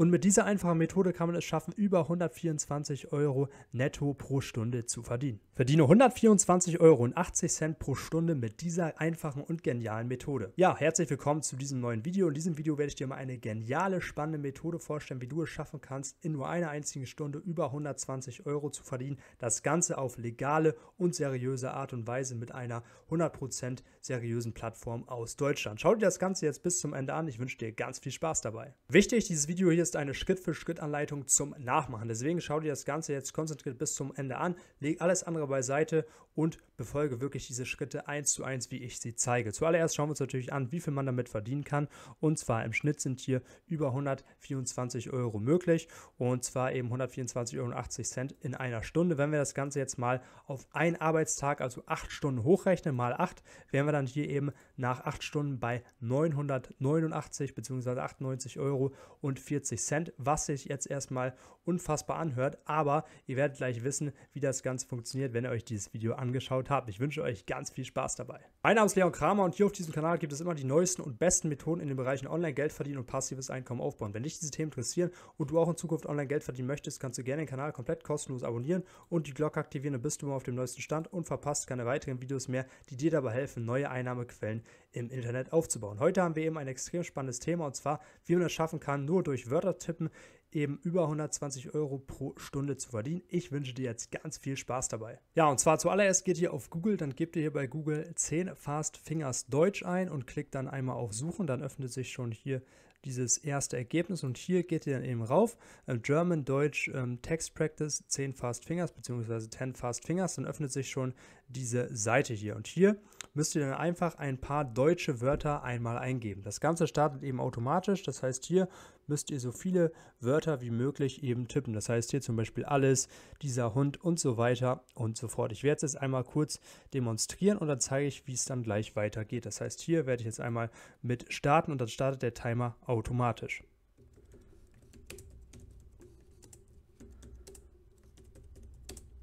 Und mit dieser einfachen Methode kann man es schaffen, über 124 Euro netto pro Stunde zu verdienen. Verdiene 124 Euro und 80 Cent pro Stunde mit dieser einfachen und genialen Methode. Ja, herzlich willkommen zu diesem neuen Video. In diesem Video werde ich dir mal eine geniale, spannende Methode vorstellen, wie du es schaffen kannst, in nur einer einzigen Stunde über 120 Euro zu verdienen. Das Ganze auf legale und seriöse Art und Weise mit einer 100% seriösen Plattform aus Deutschland. Schau dir das Ganze jetzt bis zum Ende an. Ich wünsche dir ganz viel Spaß dabei. Wichtig, dieses Video hier ist ist eine Schritt-für-Schritt-Anleitung zum Nachmachen. Deswegen schau dir das Ganze jetzt konzentriert bis zum Ende an, leg alles andere beiseite und befolge wirklich diese Schritte eins zu eins, wie ich sie zeige. Zuallererst schauen wir uns natürlich an, wie viel man damit verdienen kann. Und zwar im Schnitt sind hier über 124 Euro möglich und zwar eben 124,80 Euro in einer Stunde. Wenn wir das Ganze jetzt mal auf einen Arbeitstag, also acht Stunden hochrechnen, mal acht, wären wir dann hier eben nach acht Stunden bei 989 bzw. 98 Euro und 40 Cent, was sich jetzt erstmal unfassbar anhört, aber ihr werdet gleich wissen, wie das Ganze funktioniert, wenn ihr euch dieses Video angeschaut habt. Ich wünsche euch ganz viel Spaß dabei. Mein Name ist Leon Kramer und hier auf diesem Kanal gibt es immer die neuesten und besten Methoden in den Bereichen Online Geld verdienen und passives Einkommen aufbauen. Wenn dich diese Themen interessieren und du auch in Zukunft online Geld verdienen möchtest, kannst du gerne den Kanal komplett kostenlos abonnieren und die Glocke aktivieren, dann bist du immer auf dem neuesten Stand und verpasst keine weiteren Videos mehr, die dir dabei helfen, neue Einnahmequellen im Internet aufzubauen. Heute haben wir eben ein extrem spannendes Thema und zwar, wie man es schaffen kann, nur durch Wörter tippen eben über 120 Euro pro Stunde zu verdienen. Ich wünsche dir jetzt ganz viel Spaß dabei. Ja, und zwar zuallererst geht ihr auf Google, dann gebt ihr hier bei Google 10 Fast Fingers Deutsch ein und klickt dann einmal auf Suchen, dann öffnet sich schon hier dieses erste Ergebnis und hier geht ihr dann eben rauf, äh, German, Deutsch, ähm, Text Practice, 10 Fast Fingers bzw. 10 Fast Fingers, dann öffnet sich schon diese Seite hier und hier müsst ihr dann einfach ein paar deutsche Wörter einmal eingeben. Das Ganze startet eben automatisch, das heißt hier müsst ihr so viele Wörter wie möglich eben tippen. Das heißt hier zum Beispiel alles, dieser Hund und so weiter und so fort. Ich werde es jetzt einmal kurz demonstrieren und dann zeige ich, wie es dann gleich weitergeht. Das heißt hier werde ich jetzt einmal mit starten und dann startet der Timer automatisch.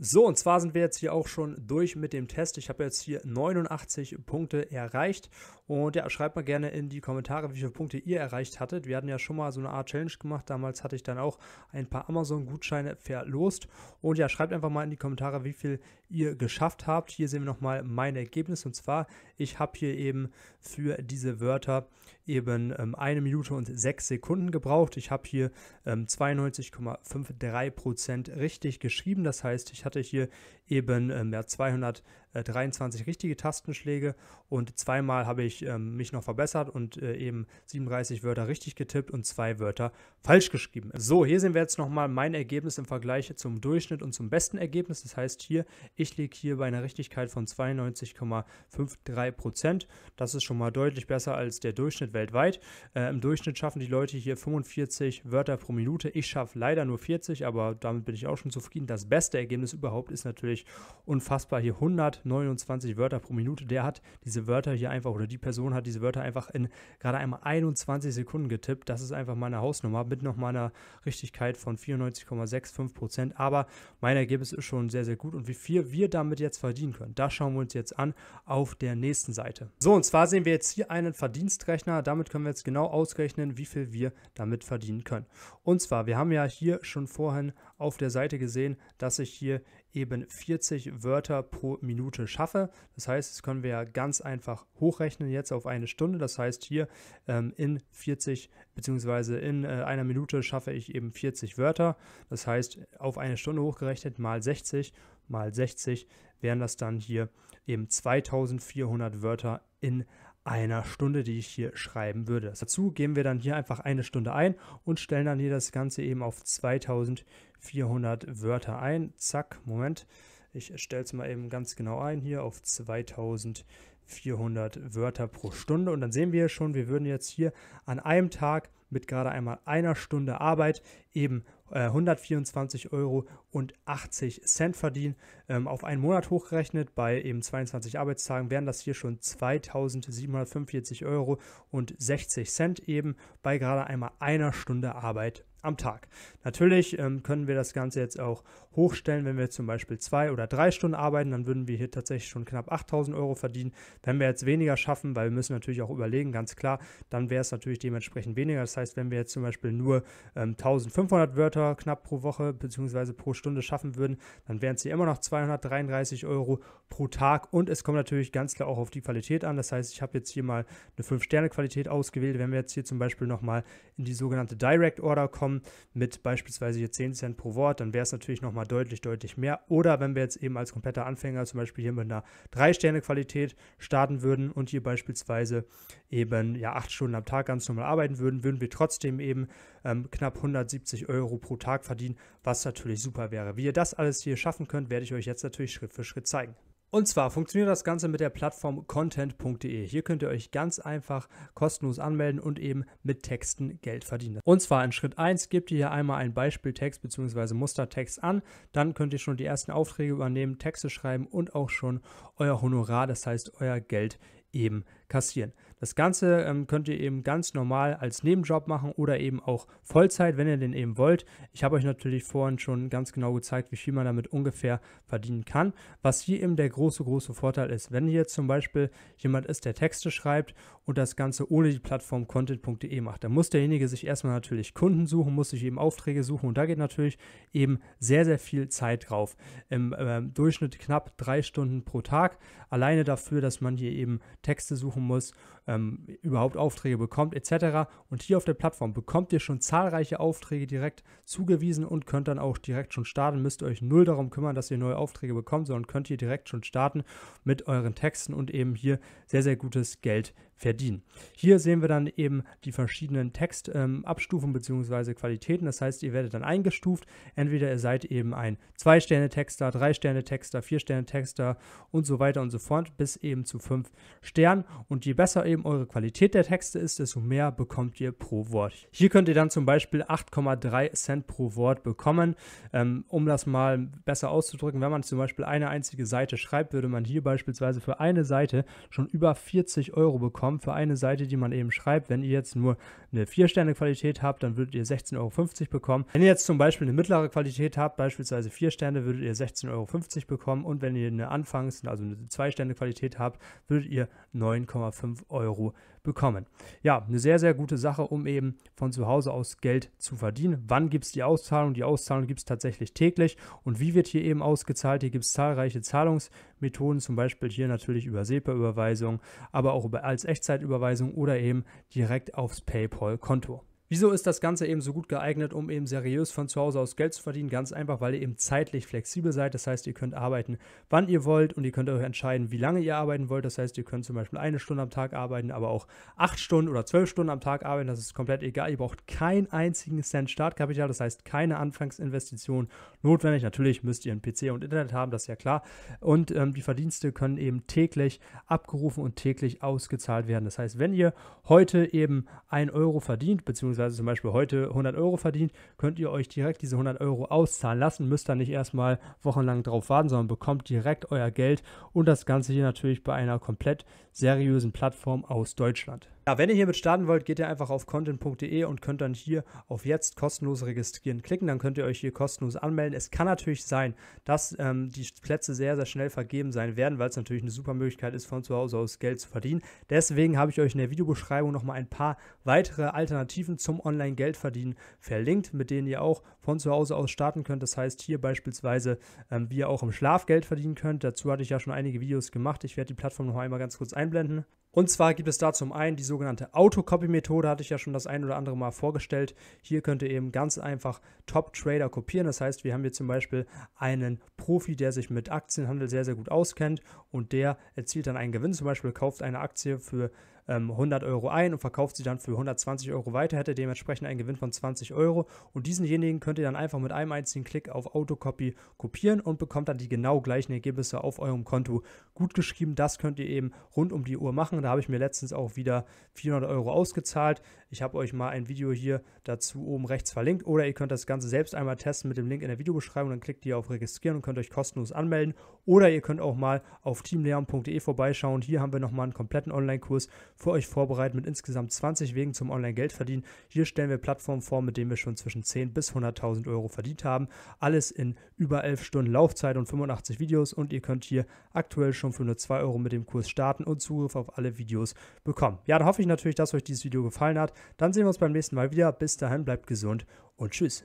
So, und zwar sind wir jetzt hier auch schon durch mit dem Test. Ich habe jetzt hier 89 Punkte erreicht. Und ja, schreibt mal gerne in die Kommentare, wie viele Punkte ihr erreicht hattet. Wir hatten ja schon mal so eine Art Challenge gemacht. Damals hatte ich dann auch ein paar Amazon-Gutscheine verlost. Und ja, schreibt einfach mal in die Kommentare, wie viel ihr geschafft habt. Hier sehen wir nochmal mein Ergebnis. Und zwar, ich habe hier eben für diese Wörter eben ähm, eine Minute und sechs Sekunden gebraucht. Ich habe hier ähm, 92,53% richtig geschrieben. Das heißt, ich habe hatte hier eben äh, mehr 200 23 äh, richtige Tastenschläge und zweimal habe ich ähm, mich noch verbessert und äh, eben 37 Wörter richtig getippt und zwei Wörter falsch geschrieben. So, hier sehen wir jetzt nochmal mein Ergebnis im Vergleich zum Durchschnitt und zum besten Ergebnis. Das heißt hier, ich liege hier bei einer Richtigkeit von 92,53 Prozent. Das ist schon mal deutlich besser als der Durchschnitt weltweit. Äh, Im Durchschnitt schaffen die Leute hier 45 Wörter pro Minute. Ich schaffe leider nur 40, aber damit bin ich auch schon zufrieden. Das beste Ergebnis überhaupt ist natürlich unfassbar hier 100. 129 Wörter pro Minute. Der hat diese Wörter hier einfach oder die Person hat diese Wörter einfach in gerade einmal 21 Sekunden getippt. Das ist einfach meine Hausnummer mit noch meiner Richtigkeit von 94,65 Prozent. Aber mein Ergebnis ist schon sehr, sehr gut und wie viel wir damit jetzt verdienen können, das schauen wir uns jetzt an auf der nächsten Seite. So, und zwar sehen wir jetzt hier einen Verdienstrechner. Damit können wir jetzt genau ausrechnen, wie viel wir damit verdienen können. Und zwar, wir haben ja hier schon vorhin auf der Seite gesehen, dass ich hier eben 40 Wörter pro Minute schaffe. Das heißt, das können wir ja ganz einfach hochrechnen jetzt auf eine Stunde. Das heißt, hier ähm, in 40 bzw. in äh, einer Minute schaffe ich eben 40 Wörter. Das heißt, auf eine Stunde hochgerechnet mal 60 mal 60 wären das dann hier eben 2400 Wörter in einer Stunde, die ich hier schreiben würde. Dazu geben wir dann hier einfach eine Stunde ein und stellen dann hier das Ganze eben auf 2400 Wörter ein. Zack, Moment. Ich stelle es mal eben ganz genau ein hier auf 2400 400 Wörter pro Stunde. Und dann sehen wir schon, wir würden jetzt hier an einem Tag mit gerade einmal einer Stunde Arbeit eben äh, 124 Euro und 80 Cent verdienen. Ähm, auf einen Monat hochgerechnet bei eben 22 Arbeitstagen wären das hier schon 2745 Euro und 60 Cent eben bei gerade einmal einer Stunde Arbeit am Tag. Natürlich ähm, können wir das Ganze jetzt auch hochstellen, wenn wir zum Beispiel zwei oder drei Stunden arbeiten, dann würden wir hier tatsächlich schon knapp 8000 Euro verdienen. Wenn wir jetzt weniger schaffen, weil wir müssen natürlich auch überlegen, ganz klar, dann wäre es natürlich dementsprechend weniger. Das heißt, wenn wir jetzt zum Beispiel nur ähm, 1500 Wörter knapp pro Woche bzw. pro Stunde schaffen würden, dann wären es ja immer noch 233 Euro pro Tag. Und es kommt natürlich ganz klar auch auf die Qualität an. Das heißt, ich habe jetzt hier mal eine 5-Sterne-Qualität ausgewählt. Wenn wir jetzt hier zum Beispiel nochmal in die sogenannte Direct Order kommen, mit beispielsweise hier 10 Cent pro Wort, dann wäre es natürlich nochmal deutlich, deutlich mehr. Oder wenn wir jetzt eben als kompletter Anfänger zum Beispiel hier mit einer 3-Sterne-Qualität starten würden und hier beispielsweise eben ja acht Stunden am Tag ganz normal arbeiten würden, würden wir trotzdem eben ähm, knapp 170 Euro pro Tag verdienen, was natürlich super wäre. Wie ihr das alles hier schaffen könnt, werde ich euch jetzt natürlich Schritt für Schritt zeigen. Und zwar funktioniert das Ganze mit der Plattform content.de. Hier könnt ihr euch ganz einfach kostenlos anmelden und eben mit Texten Geld verdienen. Und zwar in Schritt 1 gebt ihr hier einmal einen Beispieltext bzw. Mustertext an. Dann könnt ihr schon die ersten Aufträge übernehmen, Texte schreiben und auch schon euer Honorar, das heißt euer Geld eben kassieren. Das Ganze ähm, könnt ihr eben ganz normal als Nebenjob machen oder eben auch Vollzeit, wenn ihr den eben wollt. Ich habe euch natürlich vorhin schon ganz genau gezeigt, wie viel man damit ungefähr verdienen kann. Was hier eben der große, große Vorteil ist, wenn hier zum Beispiel jemand ist, der Texte schreibt und das Ganze ohne die Plattform content.de macht, dann muss derjenige sich erstmal natürlich Kunden suchen, muss sich eben Aufträge suchen und da geht natürlich eben sehr, sehr viel Zeit drauf. Im äh, Durchschnitt knapp drei Stunden pro Tag, alleine dafür, dass man hier eben Texte suchen muss ähm, überhaupt Aufträge bekommt etc. Und hier auf der Plattform bekommt ihr schon zahlreiche Aufträge direkt zugewiesen und könnt dann auch direkt schon starten. Müsst euch null darum kümmern, dass ihr neue Aufträge bekommt, sondern könnt ihr direkt schon starten mit euren Texten und eben hier sehr, sehr gutes Geld verdienen. Hier sehen wir dann eben die verschiedenen Textabstufungen ähm, bzw. Qualitäten. Das heißt, ihr werdet dann eingestuft. Entweder ihr seid eben ein 2-Sterne-Texter, 3-Sterne-Texter, 4-Sterne-Texter und so weiter und so fort bis eben zu 5 Sternen. Und je besser eben eure Qualität der Texte ist, desto mehr bekommt ihr pro Wort. Hier könnt ihr dann zum Beispiel 8,3 Cent pro Wort bekommen. Ähm, um das mal besser auszudrücken, wenn man zum Beispiel eine einzige Seite schreibt, würde man hier beispielsweise für eine Seite schon über 40 Euro bekommen bekommen für eine Seite, die man eben schreibt. Wenn ihr jetzt nur eine 4-Sterne-Qualität habt, dann würdet ihr 16,50 Euro bekommen. Wenn ihr jetzt zum Beispiel eine mittlere Qualität habt, beispielsweise 4 Sterne, würdet ihr 16,50 Euro bekommen. Und wenn ihr eine Anfangs-, also eine 2-Sterne-Qualität habt, würdet ihr 9,5 Euro bekommen bekommen. Ja, eine sehr, sehr gute Sache, um eben von zu Hause aus Geld zu verdienen. Wann gibt es die Auszahlung? Die Auszahlung gibt es tatsächlich täglich. Und wie wird hier eben ausgezahlt? Hier gibt es zahlreiche Zahlungsmethoden, zum Beispiel hier natürlich über SEPA-Überweisung, aber auch über, als Echtzeitüberweisung oder eben direkt aufs PayPal-Konto. Wieso ist das Ganze eben so gut geeignet, um eben seriös von zu Hause aus Geld zu verdienen? Ganz einfach, weil ihr eben zeitlich flexibel seid. Das heißt, ihr könnt arbeiten, wann ihr wollt und ihr könnt euch entscheiden, wie lange ihr arbeiten wollt. Das heißt, ihr könnt zum Beispiel eine Stunde am Tag arbeiten, aber auch acht Stunden oder zwölf Stunden am Tag arbeiten. Das ist komplett egal. Ihr braucht keinen einzigen Cent Startkapital. Das heißt, keine Anfangsinvestition notwendig. Natürlich müsst ihr einen PC und Internet haben, das ist ja klar. Und ähm, die Verdienste können eben täglich abgerufen und täglich ausgezahlt werden. Das heißt, wenn ihr heute eben 1 Euro verdient, beziehungsweise beziehungsweise zum Beispiel heute 100 Euro verdient, könnt ihr euch direkt diese 100 Euro auszahlen lassen, müsst dann nicht erstmal wochenlang drauf warten, sondern bekommt direkt euer Geld und das Ganze hier natürlich bei einer komplett seriösen Plattform aus Deutschland. Ja, wenn ihr hiermit starten wollt, geht ihr einfach auf content.de und könnt dann hier auf jetzt kostenlos registrieren klicken. Dann könnt ihr euch hier kostenlos anmelden. Es kann natürlich sein, dass ähm, die Plätze sehr, sehr schnell vergeben sein werden, weil es natürlich eine super Möglichkeit ist, von zu Hause aus Geld zu verdienen. Deswegen habe ich euch in der Videobeschreibung nochmal ein paar weitere Alternativen zum Online-Geldverdienen verlinkt, mit denen ihr auch von zu Hause aus starten könnt. Das heißt hier beispielsweise, ähm, wie ihr auch im Schlaf Geld verdienen könnt. Dazu hatte ich ja schon einige Videos gemacht. Ich werde die Plattform noch einmal ganz kurz einblenden. Und zwar gibt es da zum einen die sogenannte Autocopy-Methode, hatte ich ja schon das ein oder andere Mal vorgestellt. Hier könnt ihr eben ganz einfach Top-Trader kopieren. Das heißt, wir haben hier zum Beispiel einen Profi, der sich mit Aktienhandel sehr, sehr gut auskennt und der erzielt dann einen Gewinn. Zum Beispiel kauft eine Aktie für 100 ähm, Euro ein und verkauft sie dann für 120 Euro weiter, hätte dementsprechend einen Gewinn von 20 Euro. Und diesenjenigen könnt ihr dann einfach mit einem einzigen Klick auf Autocopy kopieren und bekommt dann die genau gleichen Ergebnisse auf eurem Konto gut geschrieben. Das könnt ihr eben rund um die Uhr machen. Da habe ich mir letztens auch wieder 400 Euro ausgezahlt. Ich habe euch mal ein Video hier dazu oben rechts verlinkt oder ihr könnt das Ganze selbst einmal testen mit dem Link in der Videobeschreibung. Dann klickt ihr auf Registrieren und könnt euch kostenlos anmelden. Oder ihr könnt auch mal auf teamlehren.de vorbeischauen. Hier haben wir nochmal einen kompletten Online-Kurs für euch vorbereitet mit insgesamt 20 Wegen zum Online-Geldverdienen. Hier stellen wir Plattformen vor, mit denen wir schon zwischen 10 bis 100.000 Euro verdient haben. Alles in über 11 Stunden Laufzeit und 85 Videos und ihr könnt hier aktuell schon für nur 2 Euro mit dem Kurs starten und Zugriff auf alle Videos bekommen. Ja, dann hoffe ich natürlich, dass euch dieses Video gefallen hat. Dann sehen wir uns beim nächsten Mal wieder. Bis dahin, bleibt gesund und tschüss.